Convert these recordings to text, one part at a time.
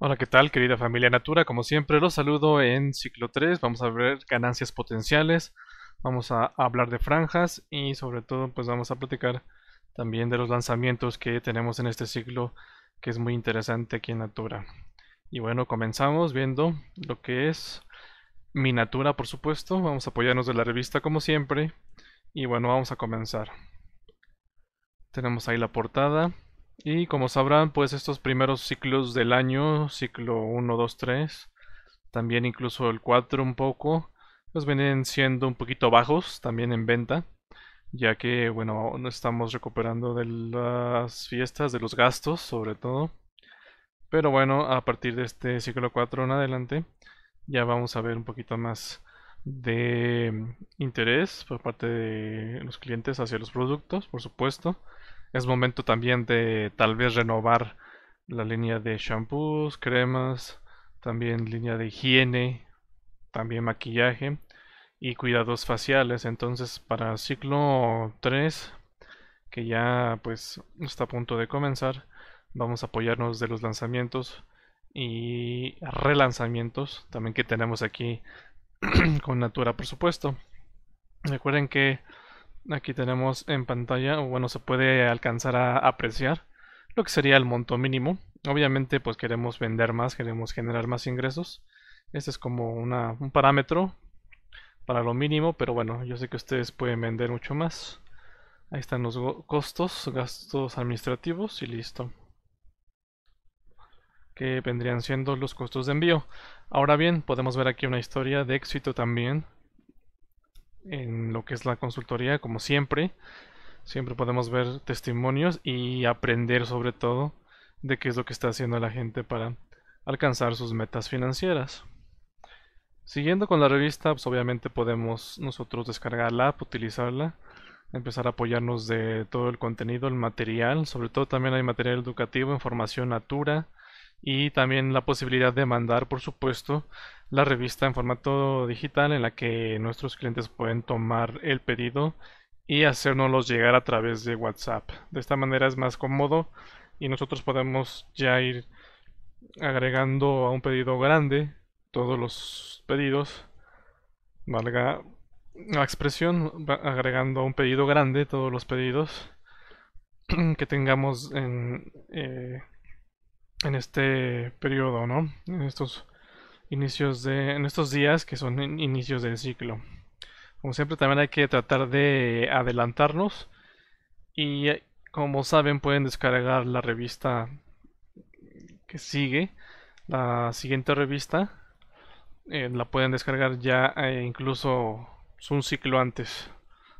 Hola, ¿qué tal querida familia Natura? Como siempre los saludo en ciclo 3, vamos a ver ganancias potenciales, vamos a hablar de franjas y sobre todo pues vamos a platicar también de los lanzamientos que tenemos en este ciclo que es muy interesante aquí en Natura. Y bueno, comenzamos viendo lo que es mi Natura por supuesto, vamos a apoyarnos de la revista como siempre y bueno, vamos a comenzar. Tenemos ahí la portada, y como sabrán, pues estos primeros ciclos del año, ciclo 1, 2, 3, también incluso el 4 un poco, pues vienen siendo un poquito bajos también en venta, ya que, bueno, no estamos recuperando de las fiestas, de los gastos sobre todo. Pero bueno, a partir de este ciclo 4 en adelante, ya vamos a ver un poquito más de interés por parte de los clientes hacia los productos, por supuesto. Es momento también de tal vez renovar la línea de shampoos, cremas, también línea de higiene, también maquillaje y cuidados faciales. Entonces para ciclo 3, que ya pues está a punto de comenzar, vamos a apoyarnos de los lanzamientos y relanzamientos también que tenemos aquí con Natura por supuesto. Recuerden que Aquí tenemos en pantalla, o bueno, se puede alcanzar a apreciar lo que sería el monto mínimo. Obviamente, pues queremos vender más, queremos generar más ingresos. Este es como una, un parámetro para lo mínimo, pero bueno, yo sé que ustedes pueden vender mucho más. Ahí están los costos, gastos administrativos y listo. Que vendrían siendo los costos de envío. Ahora bien, podemos ver aquí una historia de éxito también en lo que es la consultoría, como siempre. Siempre podemos ver testimonios y aprender sobre todo de qué es lo que está haciendo la gente para alcanzar sus metas financieras. Siguiendo con la revista, pues obviamente podemos nosotros descargarla utilizarla, empezar a apoyarnos de todo el contenido, el material, sobre todo también hay material educativo, información natura y también la posibilidad de mandar, por supuesto, la revista en formato digital en la que nuestros clientes pueden tomar el pedido y hacérnoslos llegar a través de WhatsApp. De esta manera es más cómodo y nosotros podemos ya ir agregando a un pedido grande todos los pedidos, valga la expresión, agregando a un pedido grande todos los pedidos que tengamos en, eh, en este periodo, ¿no? En estos inicios de, en estos días que son inicios del ciclo. Como siempre también hay que tratar de adelantarnos y eh, como saben pueden descargar la revista que sigue, la siguiente revista, eh, la pueden descargar ya eh, incluso un ciclo antes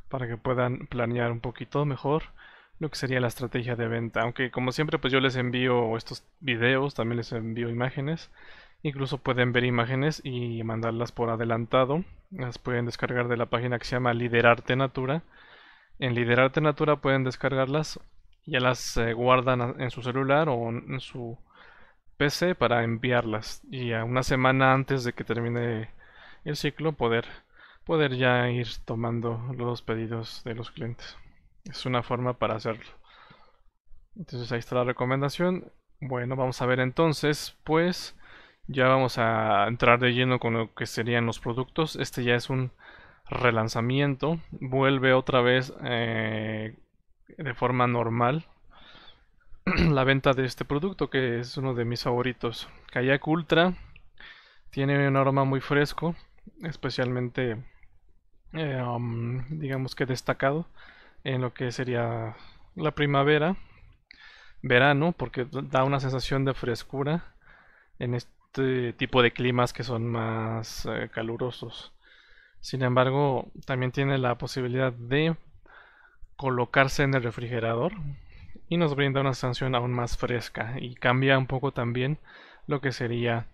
para que puedan planear un poquito mejor lo que sería la estrategia de venta. Aunque como siempre pues yo les envío estos videos, también les envío imágenes Incluso pueden ver imágenes y mandarlas por adelantado. Las pueden descargar de la página que se llama Liderarte Natura. En Liderarte Natura pueden descargarlas. Ya las eh, guardan en su celular o en su PC para enviarlas. Y a una semana antes de que termine el ciclo poder, poder ya ir tomando los pedidos de los clientes. Es una forma para hacerlo. Entonces ahí está la recomendación. Bueno, vamos a ver entonces, pues ya vamos a entrar de lleno con lo que serían los productos. Este ya es un relanzamiento. Vuelve otra vez eh, de forma normal la venta de este producto que es uno de mis favoritos. Kayak Ultra tiene un aroma muy fresco, especialmente eh, um, digamos que destacado en lo que sería la primavera, verano, porque da una sensación de frescura en este este tipo de climas que son más eh, calurosos. Sin embargo, también tiene la posibilidad de colocarse en el refrigerador y nos brinda una sensación aún más fresca y cambia un poco también lo que sería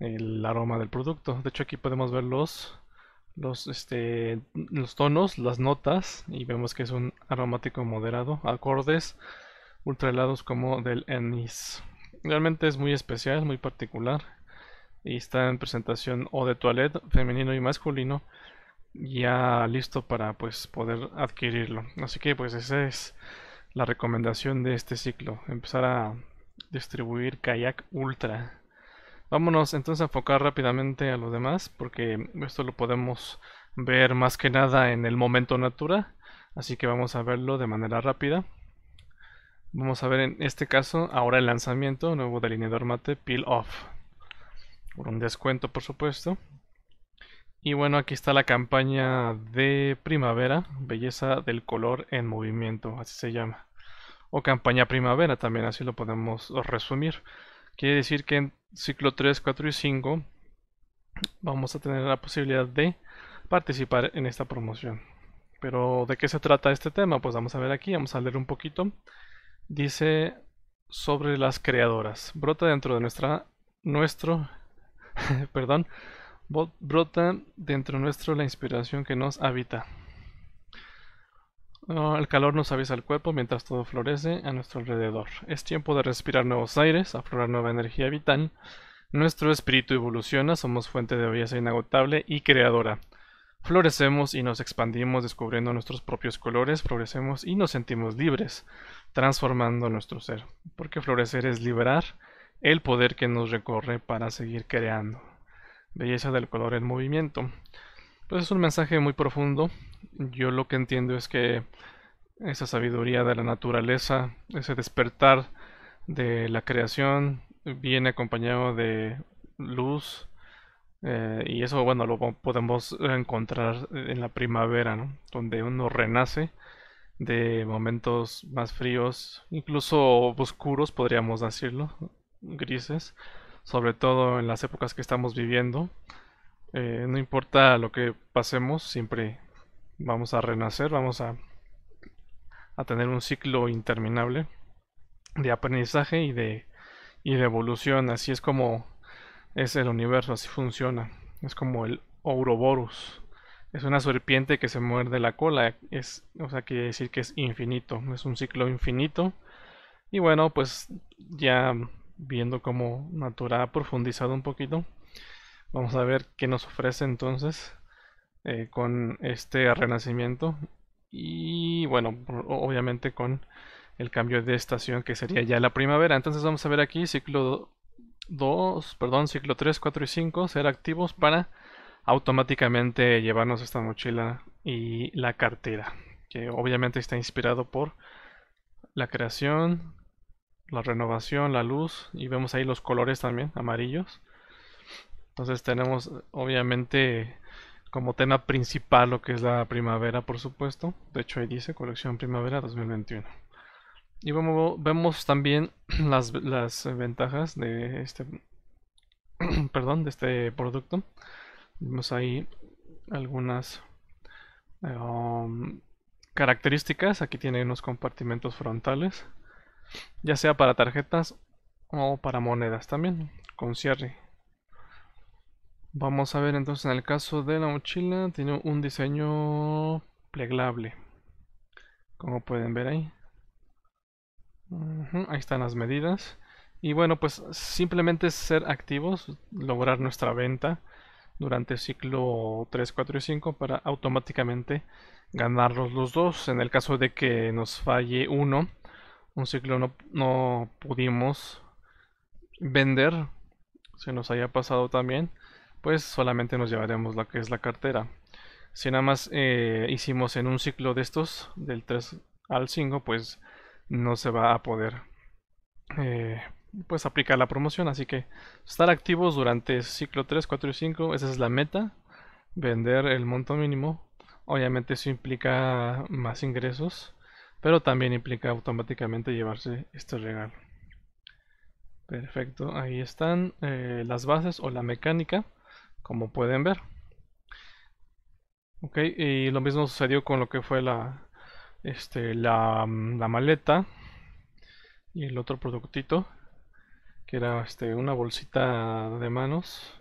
el aroma del producto. De hecho, aquí podemos ver los, este, los tonos, las notas y vemos que es un aromático moderado, acordes ultra helados como del ennis Realmente es muy especial, muy particular. Y está en presentación o de toilet femenino y masculino. Ya listo para pues poder adquirirlo. Así que pues esa es la recomendación de este ciclo. Empezar a distribuir kayak ultra. Vámonos entonces a enfocar rápidamente a lo demás, porque esto lo podemos ver más que nada en el momento natura, así que vamos a verlo de manera rápida. Vamos a ver en este caso ahora el lanzamiento, nuevo delineador mate, peel off. Por un descuento, por supuesto. Y bueno, aquí está la campaña de primavera, belleza del color en movimiento, así se llama. O campaña primavera también, así lo podemos resumir. Quiere decir que en ciclo 3, 4 y 5 vamos a tener la posibilidad de participar en esta promoción. Pero ¿de qué se trata este tema? Pues vamos a ver aquí, vamos a leer un poquito dice sobre las creadoras. Brota dentro de nuestra, nuestro, perdón, brota dentro nuestro la inspiración que nos habita. Oh, el calor nos avisa el cuerpo mientras todo florece a nuestro alrededor. Es tiempo de respirar nuevos aires, aflorar nueva energía vital. Nuestro espíritu evoluciona, somos fuente de belleza inagotable y creadora. Florecemos y nos expandimos descubriendo nuestros propios colores, progresemos y nos sentimos libres, transformando nuestro ser, porque florecer es liberar el poder que nos recorre para seguir creando. Belleza del color en movimiento. Pues es un mensaje muy profundo. Yo lo que entiendo es que esa sabiduría de la naturaleza, ese despertar de la creación, viene acompañado de luz, eh, y eso, bueno, lo podemos encontrar en la primavera, Donde uno renace de momentos más fríos, incluso oscuros, podríamos decirlo, grises, sobre todo en las épocas que estamos viviendo. Eh, no importa lo que pasemos, siempre vamos a renacer, vamos a, a tener un ciclo interminable de aprendizaje y de evolución. Así es como es el universo, así funciona. Es como el Ouroboros. Es una serpiente que se muerde la cola. Es, o sea, quiere decir que es infinito. Es un ciclo infinito. Y bueno, pues ya viendo cómo Natura ha profundizado un poquito, vamos a ver qué nos ofrece entonces eh, con este renacimiento. Y bueno, obviamente con el cambio de estación que sería ya la primavera. Entonces vamos a ver aquí ciclo 2, perdón, ciclo 3, 4 y 5 ser activos para automáticamente llevarnos esta mochila y la cartera, que obviamente está inspirado por la creación, la renovación, la luz y vemos ahí los colores también amarillos. Entonces tenemos obviamente como tema principal lo que es la primavera, por supuesto. De hecho ahí dice colección primavera 2021. Y vemos, también las, ventajas de este perdón, de este producto. Vemos ahí algunas um, características. Aquí tiene unos compartimentos frontales, ya sea para tarjetas o para monedas también, con cierre. Vamos a ver entonces en el caso de la mochila, tiene un diseño plegable, como pueden ver ahí ahí están las medidas. Y bueno, pues simplemente ser activos, lograr nuestra venta durante el ciclo 3, 4 y 5 para automáticamente ganarlos los dos. En el caso de que nos falle uno, un ciclo no, no pudimos vender, se nos haya pasado también, pues solamente nos llevaremos la que es la cartera. Si nada más eh, hicimos en un ciclo de estos, del 3 al 5, pues no se va a poder eh, pues aplicar la promoción. Así que estar activos durante ciclo 3, 4 y 5, esa es la meta, vender el monto mínimo. Obviamente eso implica más ingresos, pero también implica automáticamente llevarse este regalo. Perfecto, ahí están eh, las bases o la mecánica, como pueden ver. Ok, y lo mismo sucedió con lo que fue la, este, la, maleta y el otro productito que era este, una bolsita de manos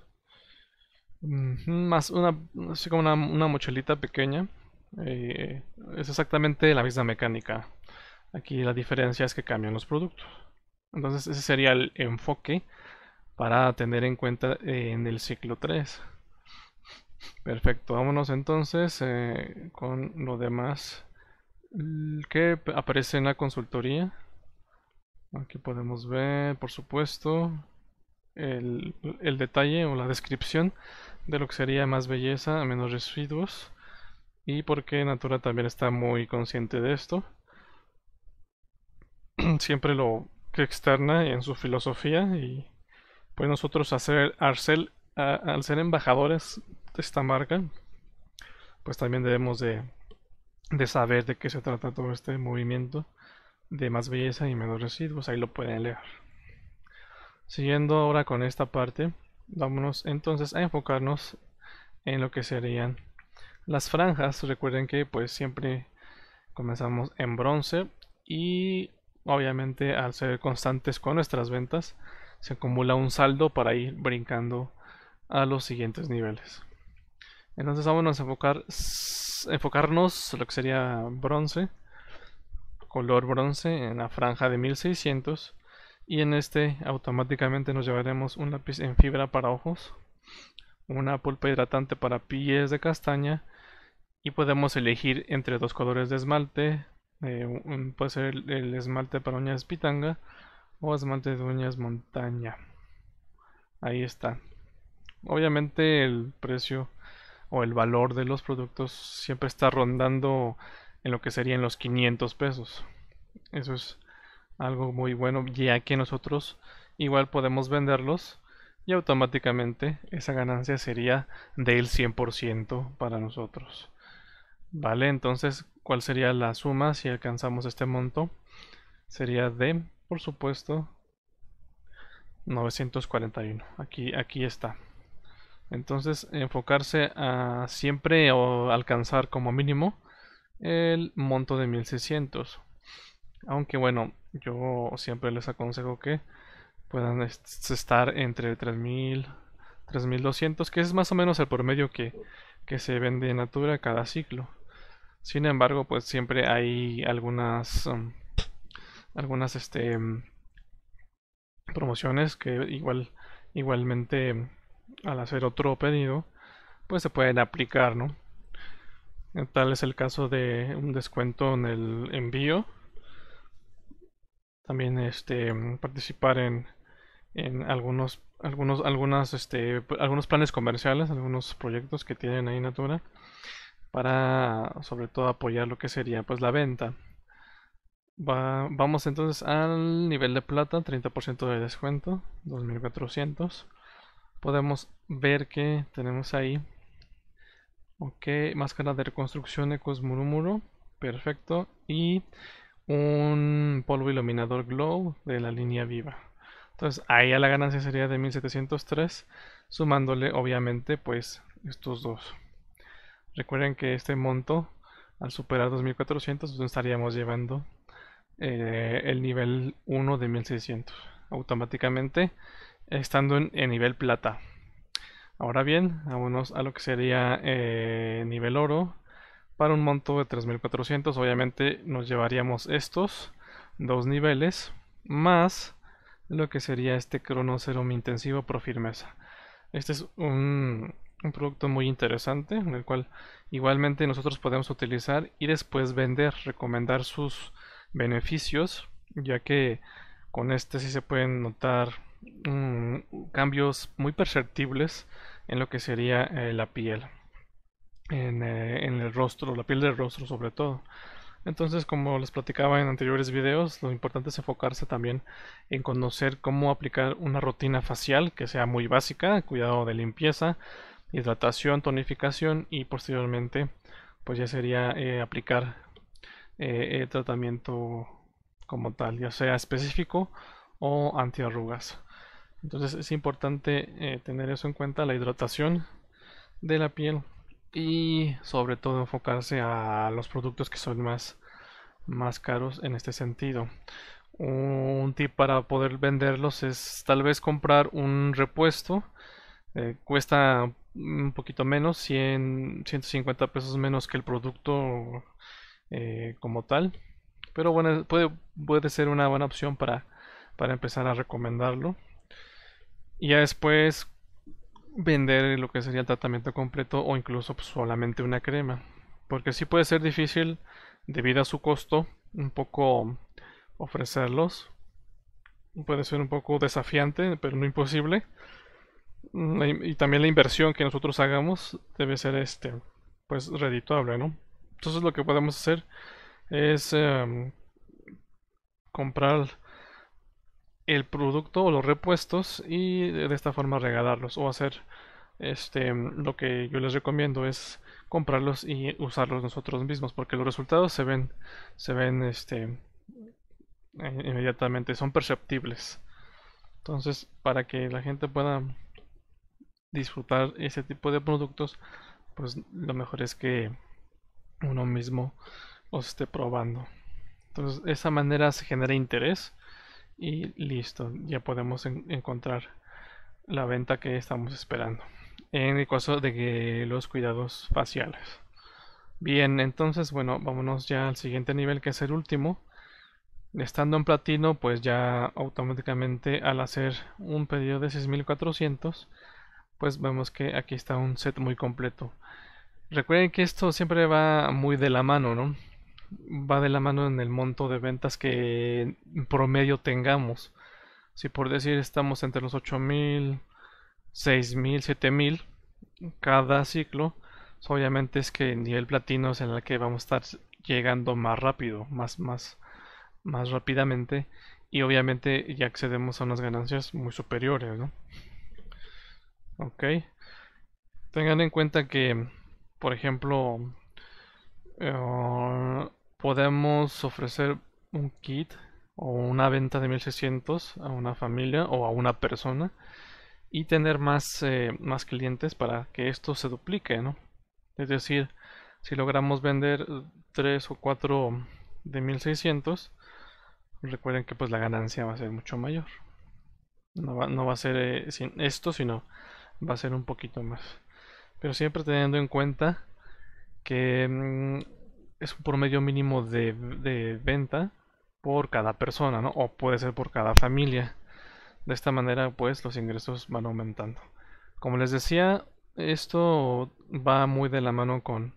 más una así como una, una pequeña eh, es exactamente la misma mecánica aquí la diferencia es que cambian los productos entonces ese sería el enfoque para tener en cuenta eh, en el ciclo 3 perfecto vámonos entonces eh, con lo demás que aparece en la consultoría. Aquí podemos ver, por supuesto, el, detalle o la descripción de lo que sería más belleza, menos residuos. Y porque Natura también está muy consciente de esto. Siempre lo que externa en su filosofía. Y pues nosotros hacer, arcel al ser embajadores de esta marca, pues también debemos de de saber de qué se trata todo este movimiento de más belleza y menos residuos, ahí lo pueden leer. Siguiendo ahora con esta parte, vámonos entonces a enfocarnos en lo que serían las franjas. Recuerden que pues siempre comenzamos en bronce y obviamente al ser constantes con nuestras ventas se acumula un saldo para ir brincando a los siguientes niveles. Entonces vámonos a enfocarnos lo que sería bronce, color bronce en la franja de 1600 y en este automáticamente nos llevaremos un lápiz en fibra para ojos, una pulpa hidratante para pies de castaña y podemos elegir entre dos colores de esmalte, puede ser el esmalte para uñas pitanga o esmalte de uñas montaña. Ahí está. Obviamente el precio o el valor de los productos siempre está rondando en lo que serían los 500 pesos. Eso es algo muy bueno ya que nosotros igual podemos venderlos y automáticamente esa ganancia sería del 100% para nosotros. Vale, entonces, ¿cuál sería la suma si alcanzamos este monto? Sería de, por supuesto, 941. Aquí, aquí está. Entonces, enfocarse a siempre o alcanzar como mínimo el monto de 1600. Aunque bueno, yo siempre les aconsejo que puedan estar entre 3000 3200, que es más o menos el promedio que, que se vende en Natura cada ciclo. Sin embargo, pues siempre hay algunas um, algunas este promociones que igual igualmente al hacer otro pedido, pues se pueden aplicar, ¿no? Tal es el caso de un descuento en el envío. También este participar en, en algunos algunos algunas este algunos planes comerciales, algunos proyectos que tienen ahí Natura para sobre todo apoyar lo que sería pues la venta. Va, vamos entonces al nivel de plata, 30% de descuento, 2400 podemos ver que tenemos ahí ok máscara de reconstrucción de Cosmurumuro perfecto y un polvo iluminador glow de la línea viva entonces ahí a la ganancia sería de 1703 sumándole obviamente pues estos dos recuerden que este monto al superar 2400 pues, estaríamos llevando eh, el nivel 1 de 1600 automáticamente estando en, nivel plata. Ahora bien, vámonos a lo que sería eh, nivel oro. Para un monto de 3400, obviamente nos llevaríamos estos dos niveles más lo que sería este crono intensivo pro firmeza. Este es un, un producto muy interesante, en el cual igualmente nosotros podemos utilizar y después vender, recomendar sus beneficios, ya que con este sí se pueden notar Mm, cambios muy perceptibles en lo que sería eh, la piel, eh, en, el rostro, la piel del rostro sobre todo. Entonces, como les platicaba en anteriores videos, lo importante es enfocarse también en conocer cómo aplicar una rutina facial que sea muy básica, cuidado de limpieza, hidratación, tonificación y posteriormente, pues ya sería eh, aplicar tratamiento como tal, ya sea específico o antiarrugas. Entonces es importante eh, tener eso en cuenta, la hidratación de la piel y sobre todo enfocarse a los productos que son más, más caros en este sentido. Un tip para poder venderlos es tal vez comprar un repuesto. Eh, cuesta un poquito menos, 100, 150 pesos menos que el producto eh, como tal. Pero bueno, puede, ser una buena opción para empezar a recomendarlo. Y ya después vender lo que sería el tratamiento completo o incluso pues, solamente una crema. Porque sí puede ser difícil debido a su costo un poco ofrecerlos. Puede ser un poco desafiante, pero no imposible. Mm, y también la inversión que nosotros hagamos debe ser este, pues redituable, ¿no? Entonces lo que podemos hacer es em, comprar el producto o los repuestos y de esta forma regalarlos o hacer este lo que yo les recomiendo es comprarlos y usarlos nosotros mismos porque los resultados se ven se ven este inmediatamente son perceptibles entonces para que la gente pueda disfrutar ese tipo de productos pues lo mejor es que uno mismo los esté probando entonces de esa manera se genera interés y listo ya podemos encontrar la venta que estamos esperando en el caso de que los cuidados faciales bien entonces bueno vámonos ya al siguiente nivel que es el último estando en platino pues ya automáticamente al hacer un pedido de 6400 pues vemos que aquí está un set muy completo recuerden que esto siempre va muy de la mano no va de la mano en el monto de ventas que en promedio tengamos. Si por decir estamos entre los 8000, 6000, 7000 cada ciclo, pues obviamente es que el nivel platino es en el que vamos a estar llegando más rápido, más, más, más rápidamente y obviamente ya accedemos a unas ganancias muy superiores, Ok. Tengan en cuenta que, por ejemplo, eh, podemos ofrecer un kit o una venta de 1600 a una familia o a una persona y tener más, eh, más clientes para que esto se duplique, ¿no? Es decir, si logramos vender 3 o 4 de 1600, recuerden que pues la ganancia va a ser mucho mayor. No va, a ser eh, sin esto, sino va a ser un poquito más. Pero siempre teniendo en cuenta que mm, es un promedio mínimo de, de venta por cada persona, ¿no? O puede ser por cada familia. De esta manera, pues los ingresos van aumentando. Como les decía, esto va muy de la mano con,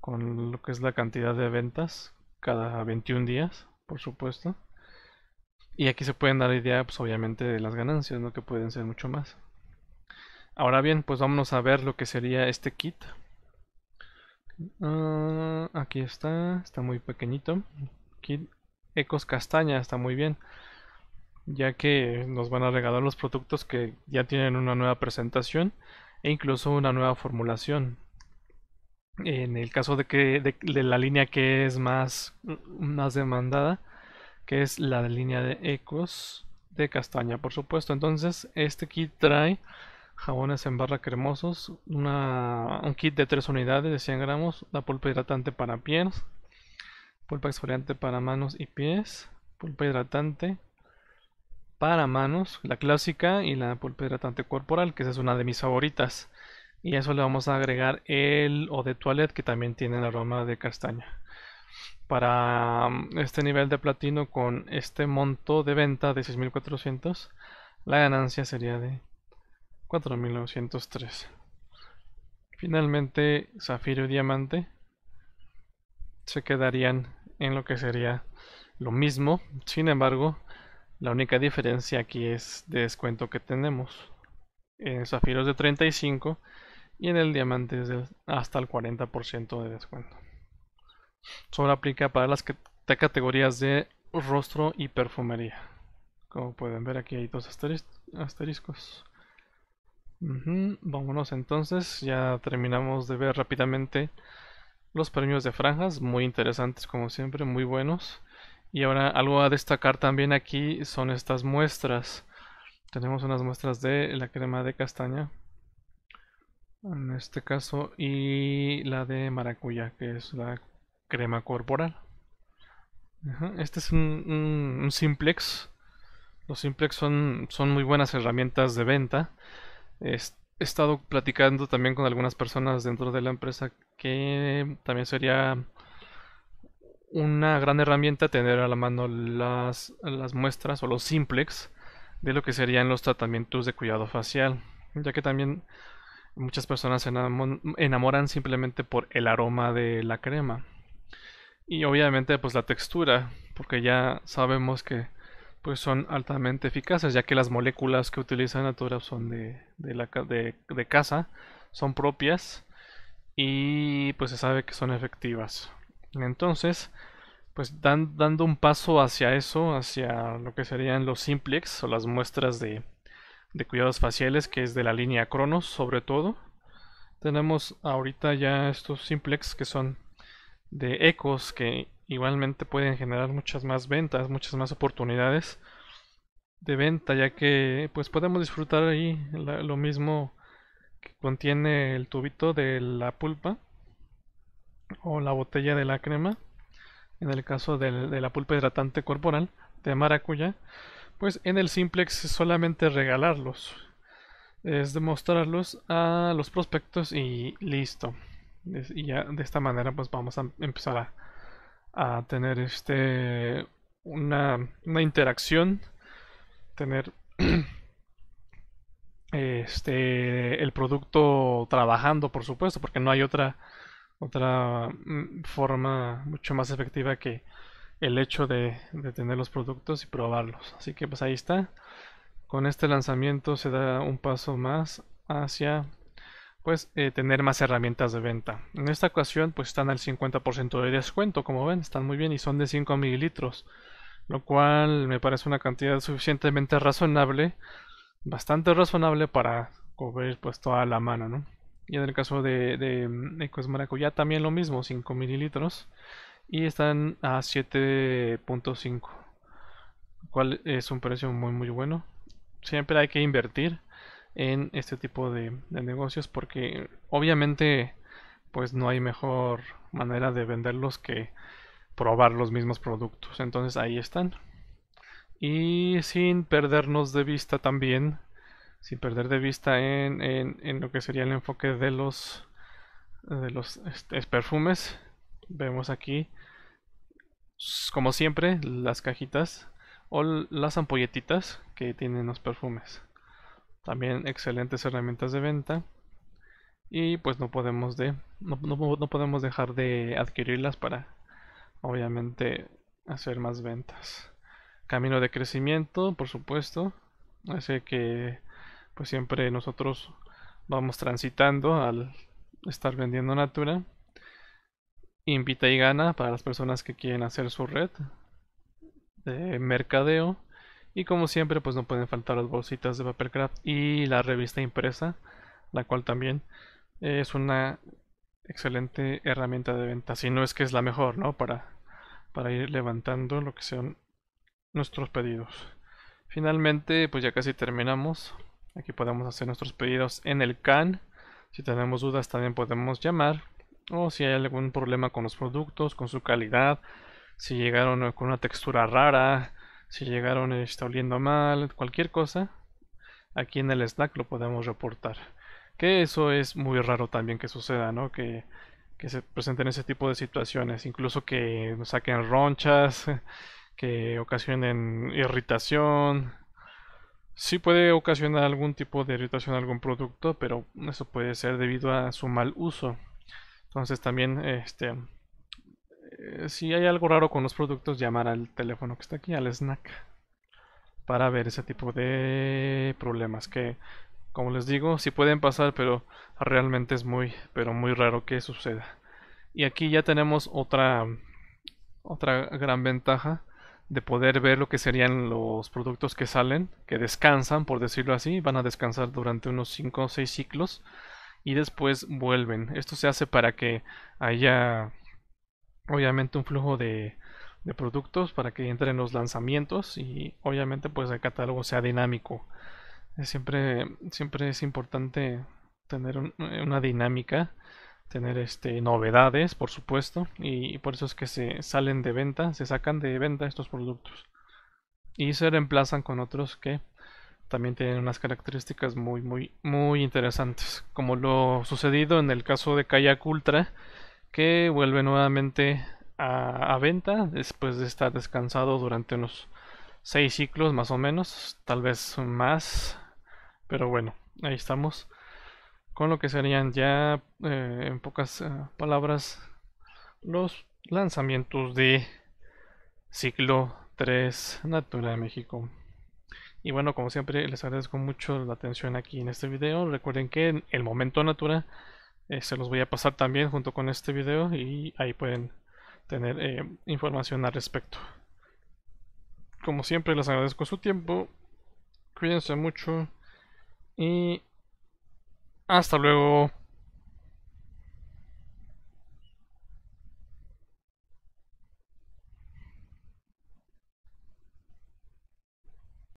con lo que es la cantidad de ventas cada 21 días, por supuesto. Y aquí se pueden dar idea, pues obviamente, de las ganancias, ¿no? Que pueden ser mucho más. Ahora bien, pues vámonos a ver lo que sería este kit. Ah, aquí está, está muy pequeñito. Ecos Castaña está muy bien, ya que nos van a regalar los productos que ya tienen una nueva presentación e incluso una nueva formulación. En el caso de que de, la línea que es más, más demandada, que es la línea de Ecos de Castaña, por supuesto. Entonces, este kit trae jabones en barra cremosos, un kit de 3 unidades de 100 gramos, la pulpa hidratante para pies, pulpa exfoliante para manos y pies, pulpa hidratante para manos, la clásica y la pulpa hidratante corporal, que esa es una de mis favoritas. Y a eso le vamos a agregar el o de toilette que también tiene el aroma de castaña. Para um, este nivel de platino con este monto de venta de 6400, la ganancia sería de 4903. Finalmente, Zafiro y Diamante se quedarían en lo que sería lo mismo. Sin embargo, la única diferencia aquí es de descuento que tenemos. En Zafiro es de 35 y en el Diamante es hasta el 40% de descuento. Solo aplica para las categorías de rostro y perfumería. Como pueden ver aquí hay dos asteriscos. Vámonos entonces, ya terminamos de ver rápidamente los premios de franjas, muy interesantes como siempre, muy buenos. Y ahora algo a destacar también aquí son estas muestras. Tenemos unas muestras de la crema de castaña, en este caso, y la de maracuyá, que es la crema corporal. Este es un, un, simplex. Los simplex son, son muy buenas herramientas de venta He estado platicando también con algunas personas dentro de la empresa que también sería una gran herramienta tener a la mano las, las muestras o los simplex de lo que serían los tratamientos de cuidado facial, ya que también muchas personas se enamoran simplemente por el aroma de la crema y obviamente pues la textura, porque ya sabemos que pues son altamente eficaces, ya que las moléculas que utiliza Natura son de, la, de, casa, son propias y pues se sabe que son efectivas. Entonces, pues dando un paso hacia eso, hacia lo que serían los simplex o las muestras de, de cuidados faciales, que es de la línea Cronos sobre todo. Tenemos ahorita ya estos simplex que son de ecos que igualmente pueden generar muchas más ventas, muchas más oportunidades de venta, ya que pues podemos disfrutar ahí lo mismo que contiene el tubito de la pulpa o la botella de la crema, en el caso de, la pulpa hidratante corporal de maracuya, pues en el simplex es solamente regalarlos, es demostrarlos a los prospectos y listo. Y ya de esta manera pues vamos a empezar a a tener este una, una interacción, tener este el producto trabajando, por supuesto, porque no hay otra otra mm, forma mucho más efectiva que el hecho de, de tener los productos y probarlos. Así que pues ahí está. Con este lanzamiento se da un paso más hacia pues eh, tener más herramientas de venta. En esta ocasión pues están al 50% de descuento, como ven, están muy bien y son de 5 mililitros, lo cual me parece una cantidad suficientemente razonable, bastante razonable para cubrir pues toda la mano, ¿no? Y en el caso de, de, también lo mismo, 5 mililitros y están a 7.5, Lo cual es un precio muy muy bueno. Siempre hay que invertir en este tipo de, negocios porque obviamente pues no hay mejor manera de venderlos que probar los mismos productos. Entonces ahí están. Y sin perdernos de vista también, sin perder de vista en, lo que sería el enfoque de los, de los este, perfumes, vemos aquí, como siempre, las cajitas o las ampolletitas que tienen los perfumes. También excelentes herramientas de venta. Y pues no podemos, de, no, podemos dejar de adquirirlas para obviamente hacer más ventas. Camino de crecimiento, por supuesto. Así que pues siempre nosotros vamos transitando al estar vendiendo Natura. Invita y gana para las personas que quieren hacer su red de mercadeo y como siempre, pues no pueden faltar las bolsitas de papel y la revista impresa, la cual también eh, es una excelente herramienta de venta, si no es que es la mejor, ¿no? Para, para ir levantando lo que sean nuestros pedidos. Finalmente, pues ya casi terminamos. Aquí podemos hacer nuestros pedidos en el CAN. Si tenemos dudas también podemos llamar. O si hay algún problema con los productos, con su calidad. Si llegaron con una textura rara, si llegaron está oliendo mal, cualquier cosa, aquí en el stack lo podemos reportar. Que eso es muy raro también que suceda, ¿no? Que, que se presenten ese tipo de situaciones, incluso que saquen ronchas, que ocasionen irritación. Sí puede ocasionar algún tipo de irritación algún producto, pero eso puede ser debido a su mal uso. Entonces también este, eh, si hay algo raro con los productos, llamar al teléfono que está aquí, al snack, para ver ese tipo de problemas que, como les digo, sí pueden pasar, pero realmente es muy, pero muy raro que suceda. Y aquí ya tenemos otra, otra gran ventaja de poder ver lo que serían los productos que salen, que descansan, por decirlo así, van a descansar durante unos 5 o 6 ciclos y después vuelven. Esto se hace para que haya obviamente un flujo de, productos para que entren los lanzamientos y obviamente pues el catálogo sea dinámico. Siempre, siempre es importante tener eh, una dinámica, tener este, novedades, por supuesto, y, y por eso es que se salen de venta, se sacan de venta estos productos y se reemplazan con otros que también tienen unas características muy, muy, muy interesantes, como lo sucedido en el caso de Kayak Ultra que vuelve nuevamente a, venta después de estar descansado durante unos 6 ciclos más o menos, tal vez más, pero bueno, ahí estamos con lo que serían ya eh, en pocas eh, palabras los lanzamientos de ciclo 3 Natura de México. Y bueno, como siempre, les agradezco mucho la atención aquí en este video. Recuerden que en el momento Natura eh, se los voy a pasar también junto con este video y ahí pueden tener eh, información al respecto. Como siempre les agradezco su tiempo, cuídense mucho y hasta luego.